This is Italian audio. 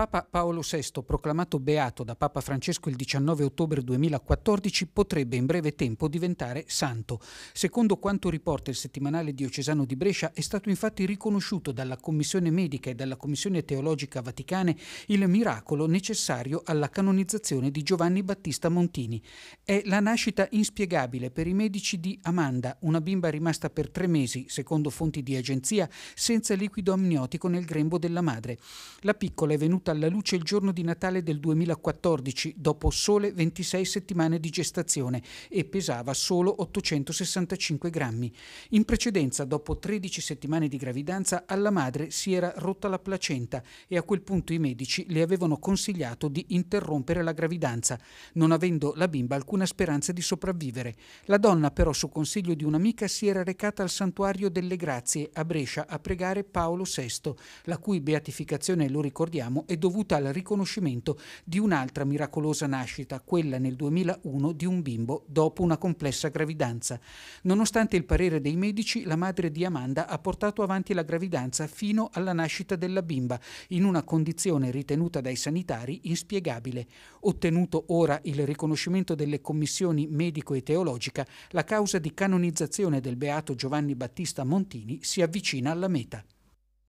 Papa Paolo VI, proclamato beato da Papa Francesco il 19 ottobre 2014, potrebbe in breve tempo diventare santo. Secondo quanto riporta il settimanale diocesano di Brescia, è stato infatti riconosciuto dalla Commissione Medica e dalla Commissione Teologica Vaticane il miracolo necessario alla canonizzazione di Giovanni Battista Montini. È la nascita inspiegabile per i medici di Amanda, una bimba rimasta per tre mesi, secondo fonti di agenzia, senza liquido amniotico nel grembo della madre. La piccola è venuta venuta alla luce il giorno di Natale del 2014, dopo sole 26 settimane di gestazione, e pesava solo 865 grammi. In precedenza, dopo 13 settimane di gravidanza, alla madre si era rotta la placenta e a quel punto i medici le avevano consigliato di interrompere la gravidanza, non avendo la bimba alcuna speranza di sopravvivere. La donna però, su consiglio di un'amica, si era recata al santuario delle Grazie a Brescia a pregare Paolo VI, la cui beatificazione, lo ricordiamo, è dovuta al riconoscimento di un'altra miracolosa nascita, quella nel 2001 di un bimbo dopo una complessa gravidanza. Nonostante il parere dei medici, la madre di Amanda ha portato avanti la gravidanza fino alla nascita della bimba, in una condizione ritenuta dai sanitari inspiegabile. Ottenuto ora il riconoscimento delle commissioni medico e teologica, la causa di canonizzazione del beato Giovanni Battista Montini si avvicina alla meta.